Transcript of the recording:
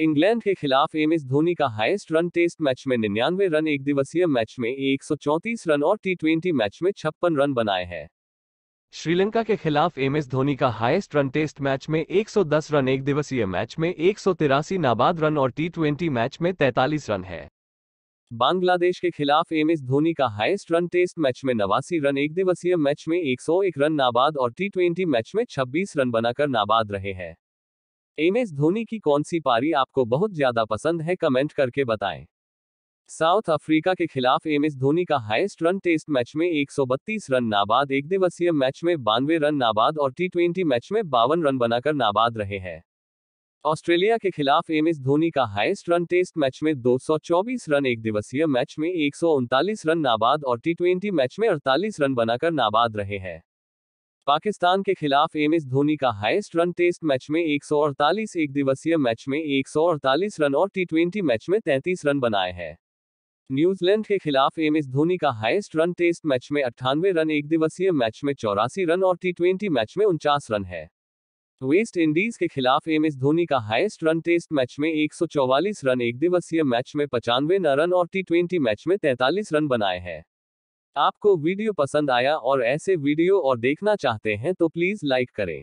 England के खिलाफ M S Dhoni का हाईएस्ट रन टेस्ट मैच में निन्यानवे रन एक दिवसीय मैच में एक रन और टी मैच में छप्पन रन बनाए हैं श्रीलंका के खिलाफ एम एस धोनी का हाईएस्ट रन टेस्ट मैच में 110 रन एक दिवसीय मैच में एक नाबाद रन और टी मैच में 43 रन है बांग्लादेश के खिलाफ एम एस धोनी का हाईएस्ट रन टेस्ट मैच में नवासी रन एक दिवसीय मैच में 101 रन नाबाद और टी मैच में 26 रन बनाकर नाबाद रहे हैं एम एस धोनी की कौन सी पारी आपको बहुत ज्यादा पसंद है कमेंट करके बताएं साउथ अफ्रीका के खिलाफ एम एस धोनी का हाईएस्ट रन टेस्ट मैच में 132 रन नाबाद एक दिवसीय मैच में बानवे रन नाबाद और टी मैच में बावन रन बनाकर नाबाद रहे हैं ऑस्ट्रेलिया के खिलाफ एम एस धोनी का हाईएस्ट रन टेस्ट मैच में 224 रन एक दिवसीय मैच में एक रन नाबाद और टी मैच में 48 रन बनाकर नाबाद रहे हैं पाकिस्तान के खिलाफ एम एस धोनी का हाईएस्ट रन टेस्ट मैच में अड़तालीस एक दिवसीय मैच में अड़तालीस रन और टी मैच में तैंतीस रन बनाए हैं न्यूजीलैंड के खिलाफ एम एस धोनी का हाईएस्ट रन टेस्ट मैच में अट्ठानवे रन एक दिवसीय मैच में चौरासी रन और टी मैच में उनचास रन है वेस्ट इंडीज के खिलाफ एम एस धोनी का हाईएस्ट रन टेस्ट मैच में 144 रन एक दिवसीय मैच में पचानवे रन और टी मैच में 43 रन बनाए हैं आपको वीडियो पसंद आया और ऐसे वीडियो और देखना चाहते हैं तो प्लीज लाइक करें